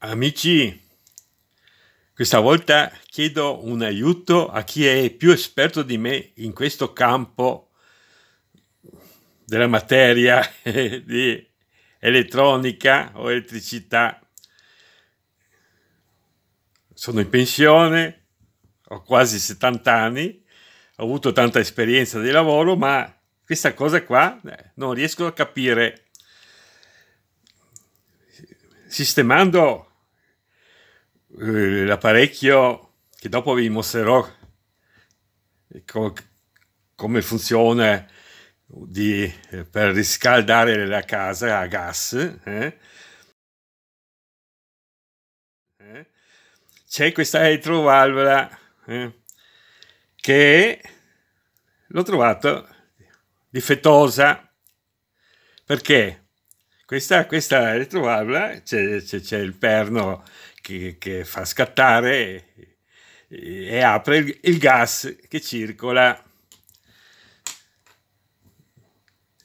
Amici, questa volta chiedo un aiuto a chi è più esperto di me in questo campo della materia di elettronica o elettricità. Sono in pensione, ho quasi 70 anni, ho avuto tanta esperienza di lavoro, ma questa cosa qua eh, non riesco a capire sistemando eh, l'apparecchio che dopo vi mostrerò ecco, come funziona di, eh, per riscaldare la casa a gas eh, eh. c'è questa elettrovalvola che l'ho trovata difettosa perché questa, questa retrovalvola eh? c'è, c'è, c'è il perno che, che fa scattare e, e apre il, il gas che circola.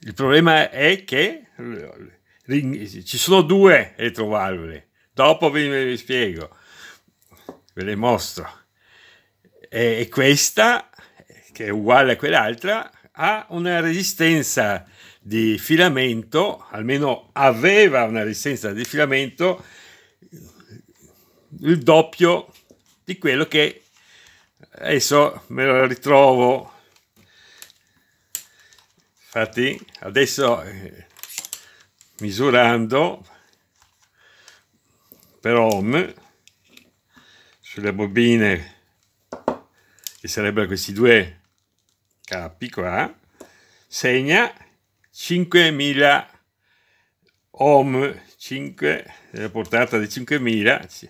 Il problema è che ci sono due retrovalvole. Dopo vi, vi spiego, ve le mostro. E questa, che è uguale a quell'altra, ha una resistenza di filamento, almeno aveva una resistenza di filamento, il doppio di quello che adesso me lo ritrovo. Infatti adesso eh, misurando per ohm sulle bobine che sarebbero questi due capi qua segna 5.000 ohm, 5, la portata di 5.000,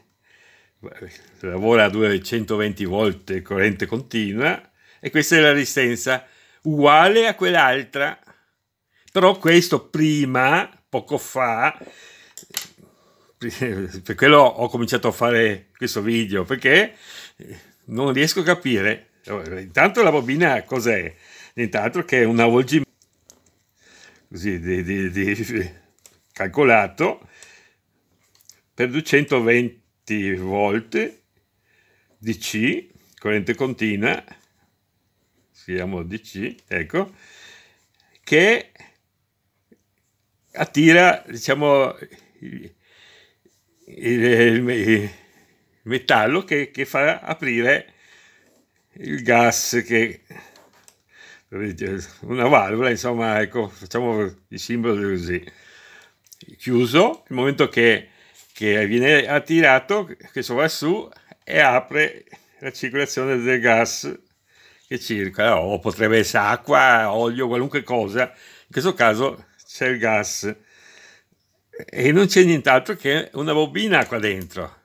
lavora a 220 volt corrente continua e questa è la resistenza uguale a quell'altra. Però questo prima, poco fa, per quello ho cominciato a fare questo video, perché eh, non riesco a capire. Intanto la bobina cos'è? Nient'altro che un avvolgimento così, di, di, di, calcolato per 220 volt DC, corrente continua, si chiama DC, ecco, che attira, diciamo, il, il, il metallo che, che fa aprire il gas che una valvola, insomma, ecco, facciamo il simbolo così. Chiuso, il momento che, che viene attirato, questo va su e apre la circolazione del gas che circola, o potrebbe essere acqua, olio, qualunque cosa. In questo caso c'è il gas e non c'è nient'altro che una bobina qua dentro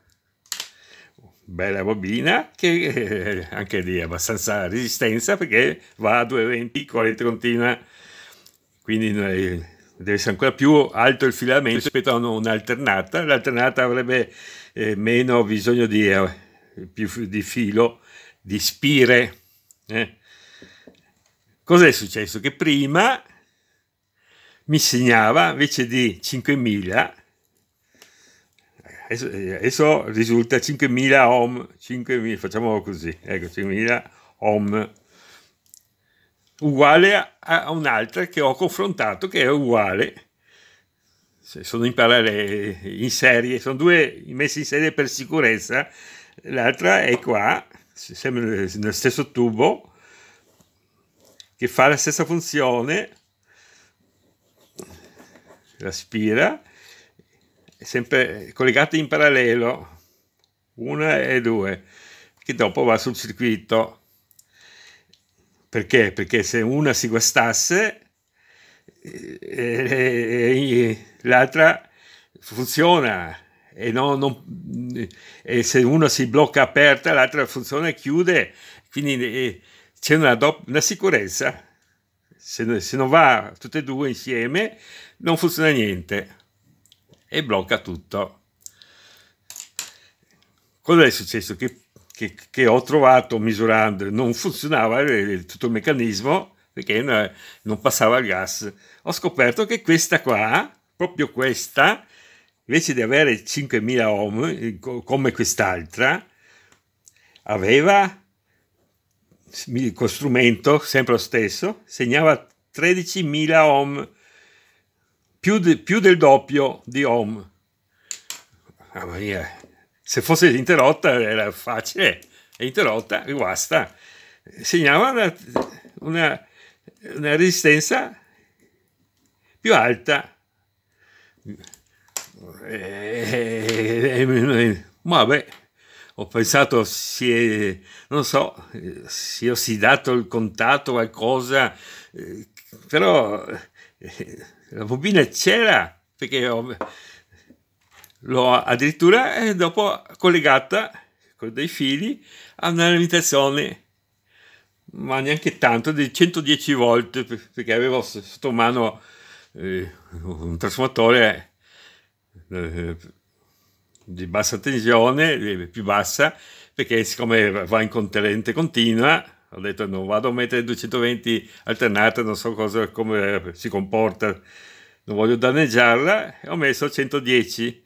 bella bobina che eh, anche lì è abbastanza resistenza perché va a 2,20 con continua quindi eh, deve essere ancora più alto il filamento rispetto a un'alternata l'alternata avrebbe eh, meno bisogno di, eh, di, filo di spire eh. cos'è successo? che prima mi segnava invece di 5000 adesso, eh, adesso risulta 5000 ohm, 5000, facciamo così, ecco 5000 ohm, uguale a, a un'altra che ho confrontato che è uguale, sono in parallelo, in serie, sono due messe in serie per sicurezza, l'altra è qua, sempre nello stesso tubo, che fa la stessa funzione, l'aspira, sempre eh, collegate in parallelo, una e due, che dopo va sul circuito. Perché? Perché se una si guastasse, eh, eh, l'altra funziona e, no, non, e, se una si blocca aperta l'altra funziona e chiude quindi c'è una, una, sicurezza se, se non va tutte e due insieme non funziona niente e blocca tutto. Cosa è successo? Che, che, che ho trovato misurando, non funzionava tutto il meccanismo perché non passava il gas. Ho scoperto che questa qua, proprio questa, invece di avere 5000 ohm eh, come quest'altra, aveva con strumento sempre lo stesso, segnava 13.000 ohm più, de, più del doppio di ohm. Mamma ah, mia, se fosse interrotta era facile, è interrotta e basta. Segnava una, una, una resistenza più alta. E, eh, vabbè, eh, ho pensato si è, non so, si è ossidato il contatto qualcosa, eh, però la bobina c'era perché ho, l'ho addirittura eh, dopo collegata con dei fili a una limitazione ma neanche tanto di 110 volt perché avevo sotto mano eh, un trasformatore eh, di bassa tensione eh, più bassa perché siccome va in contenente continua ho detto non vado a mettere 220 alternate, non so cosa, come si comporta, non voglio danneggiarla, ho messo 110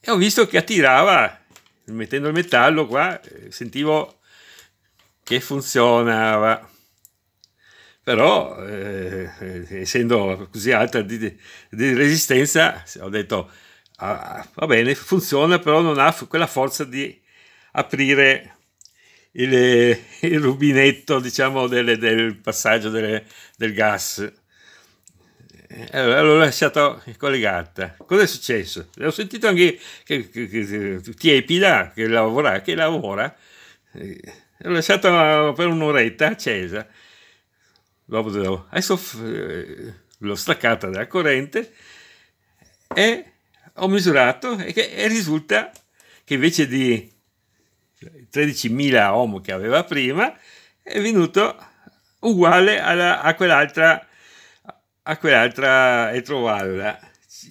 e ho visto che attirava, mettendo il metallo qua, eh, sentivo che funzionava. Però, eh, essendo così alta di, di resistenza, ho detto, ah, va bene, funziona, però non ha quella forza di aprire il, eh, il rubinetto diciamo, del, del passaggio delle, del gas. Eh, allora, l'ho lasciato collegata. Cosa è successo? Ho sentito anche che, che, che, Tiepida che lavora, che lavora. Eh, l'ho lasciata per un'oretta accesa. Dopo, adesso l'ho staccata dalla corrente e ho misurato e risulta che invece di 13.000 ohm che aveva prima è venuto uguale alla, a quell'altra a quell'altra elettrovalvola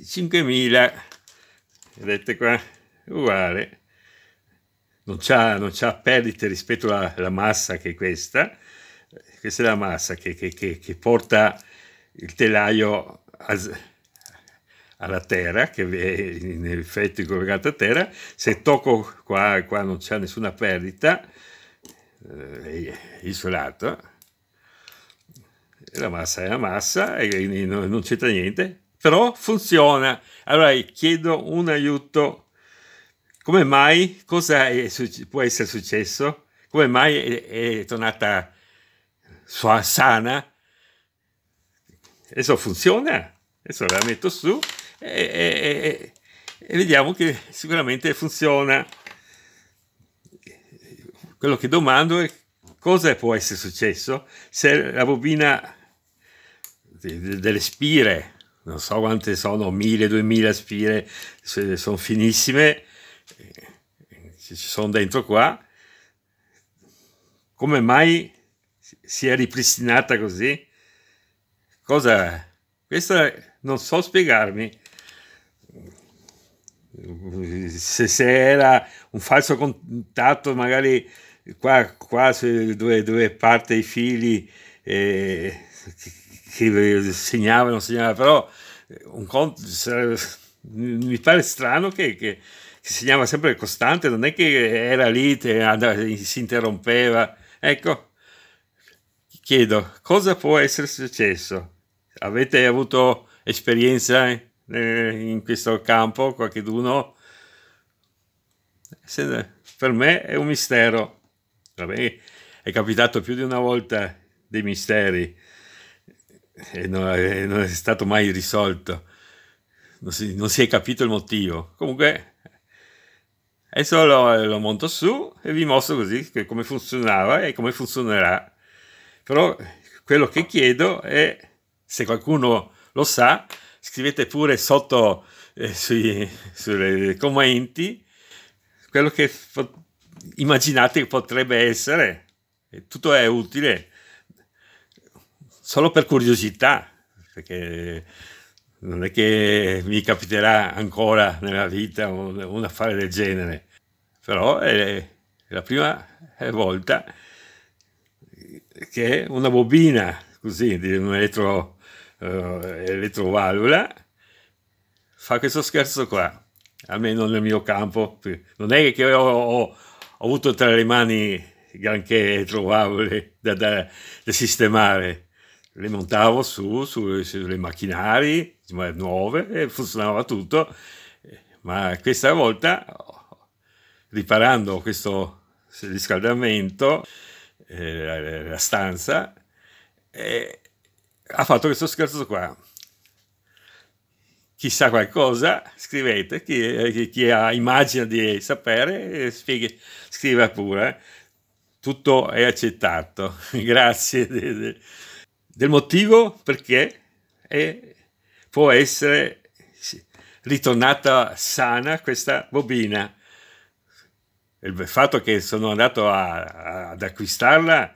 5.000 vedete qua uguale non c'ha, perdite rispetto alla, alla, massa che è questa questa è la massa che, che, che, che porta il telaio a alla terra, che è in effetti collegata a terra, se tocco qua, qua non c'è nessuna perdita, eh, è isolato, la massa è la massa e non c'entra niente, però funziona. Allora chiedo un aiuto. Come mai? Cosa è, può essere successo? Come mai è, è tornata sana? Adesso funziona. Adesso la metto su e, e, e vediamo che sicuramente funziona. Quello che domando è cosa può essere successo se la bobina delle spire, non so quante sono, 1000, 2000 spire, sono finissime, ci sono dentro qua, come mai si è ripristinata così? Cosa? Questa non so spiegarmi se, se era un falso contatto magari qua, qua dove, dove parte i fili eh, che, che segnavano, segnava, però eh, un conto mi pare strano che, che, che segnava sempre costante, non è che era lì, te, andava, si interrompeva. Ecco, chiedo, cosa può essere successo? Avete avuto esperienza? Eh? Eh, in questo campo, qualcuno per me è un mistero. Vabbè, è capitato più di una volta dei misteri e non, è, non è stato mai risolto. Non si, non si, è capito il motivo. Comunque, adesso lo, eh, lo monto su e vi mostro così che, come funzionava e come funzionerà. Però quello che chiedo è, se qualcuno lo sa, scrivete pure sotto eh, sui, sui commenti quello che immaginate che potrebbe essere. Tutto è utile solo per curiosità, perché non è che mi capiterà ancora nella vita un, un affare del genere, però è la prima eh, volta che una bobina così di un elettro elettrovalvula, eh, fa questo scherzo qua, almeno nel mio campo. Non è che ho, ho, ho avuto tra le mani granché trovabile da, da, da, sistemare. Le montavo su, su sulle macchinari nuove e funzionava tutto, ma questa volta, riparando questo riscaldamento, eh, la, la, stanza, eh, ha fatto questo scherzo qua. Chi sa qualcosa, scrivete, chi, chi, chi ha immagine di sapere, eh, spieghi, scriva pure. Eh. Tutto è accettato. Grazie de, de, del motivo perché è, può essere ritornata sana questa bobina. Il fatto che sono andato a, a, ad acquistarla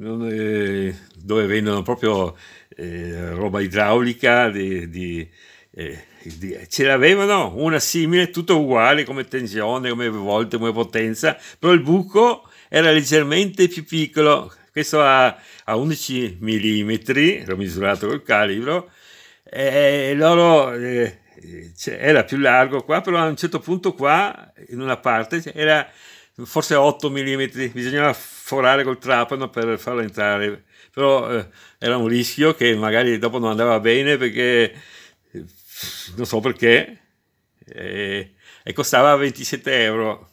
eh, dove vendono proprio eh, roba idraulica, di, di, eh, di, ce l'avevano una simile, tutto uguale come tensione, come volte, come potenza, però il buco era leggermente più piccolo, questo a, a 11 mm, l'ho misurato col calibro, e loro... Eh, cioè, era più largo qua, però a un certo punto qua, in una parte, era forse 8 mm, bisognava forare col trapano per farlo entrare però eh, era un rischio che magari dopo non andava bene perché eh, non so perché e, eh, e costava 27 euro.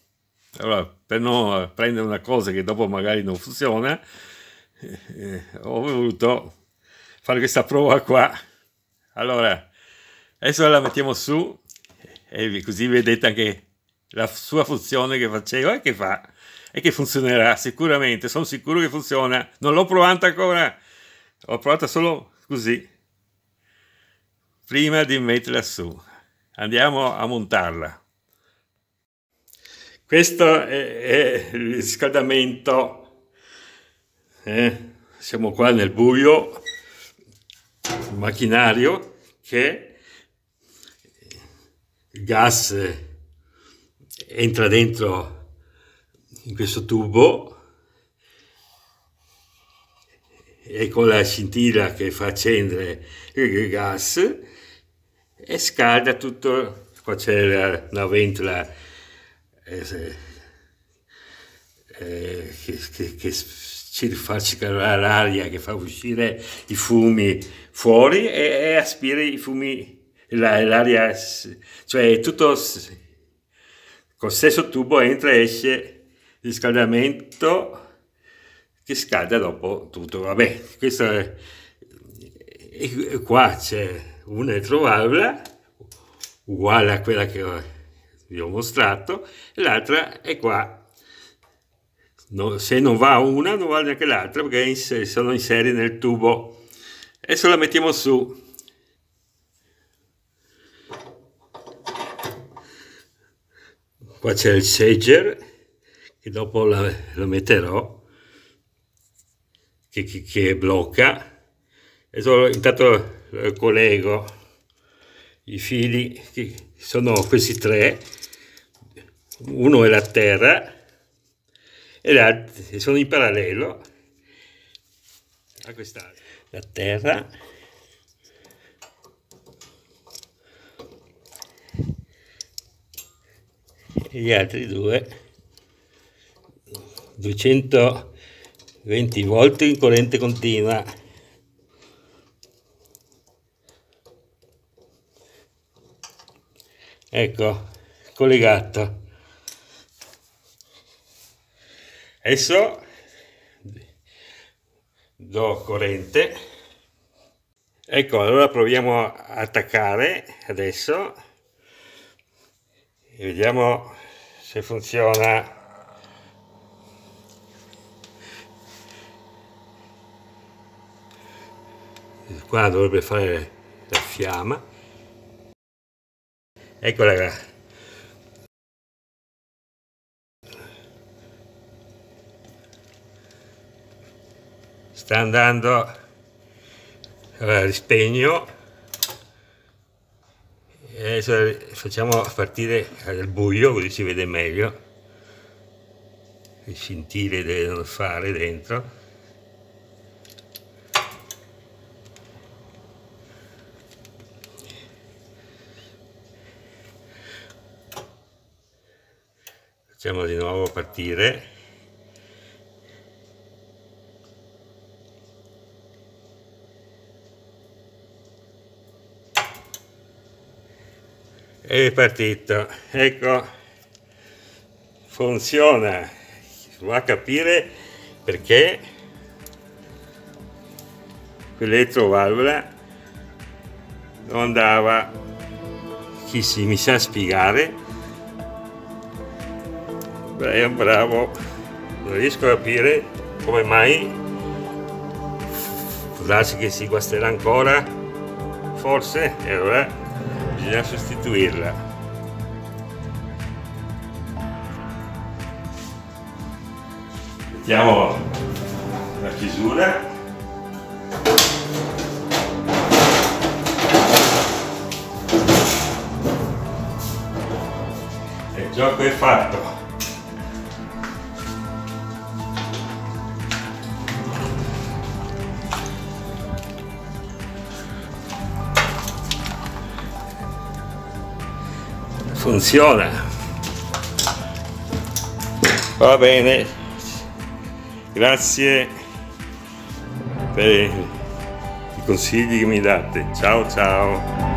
Allora, per non prendere una cosa che dopo magari non funziona, eh, eh ho voluto fare questa prova qua. Allora, adesso la mettiamo su e così vedete anche la sua funzione che faceva e che fa e che funzionerà sicuramente, sono sicuro che funziona. Non l'ho provata ancora, ho provata solo così, prima di metterla su. Andiamo a montarla. Questo è, è il riscaldamento. Eh, siamo qua nel buio, un macchinario che il gas entra dentro in questo tubo e con la scintilla che fa accendere il gas e scalda tutto qua c'è la, la ventola eh, eh, che, che, che ci fa circolare l'aria che fa uscire i fumi fuori e, e aspira i fumi l'aria cioè tutto con stesso tubo entra e esce riscaldamento che scalda dopo tutto. Vabbè, questo è... E qua c'è una un'elettrovalvola uguale a quella che vi ho mostrato e l'altra è qua. No, se non va una non va neanche l'altra perché in, sono in serie nel tubo. Adesso la mettiamo su. Qua c'è il segger che dopo la, la metterò, che, che, che blocca. Adesso intanto eh, collego i fili, che sono questi tre, uno è la terra e l'altro sono in parallelo a quest'altro. La terra e gli altri due 220 volt in corrente continua ecco collegato adesso do corrente ecco allora proviamo a attaccare adesso e vediamo se funziona qua dovrebbe fare la fiamma eccola qua sta andando allora rispegno e adesso facciamo partire al buio così si vede meglio il scintille devono fare dentro facciamo di nuovo partire è partito ecco funziona va a capire perché l'elettrovalvola non dava chi si mi sa spiegare Brian Bravo, non riesco a capire come mai può darsi che si guasterà ancora, forse, e allora bisogna sostituirla. Mettiamo la chiusura. e il gioco è fatto funziona va bene grazie per i consigli che mi date ciao ciao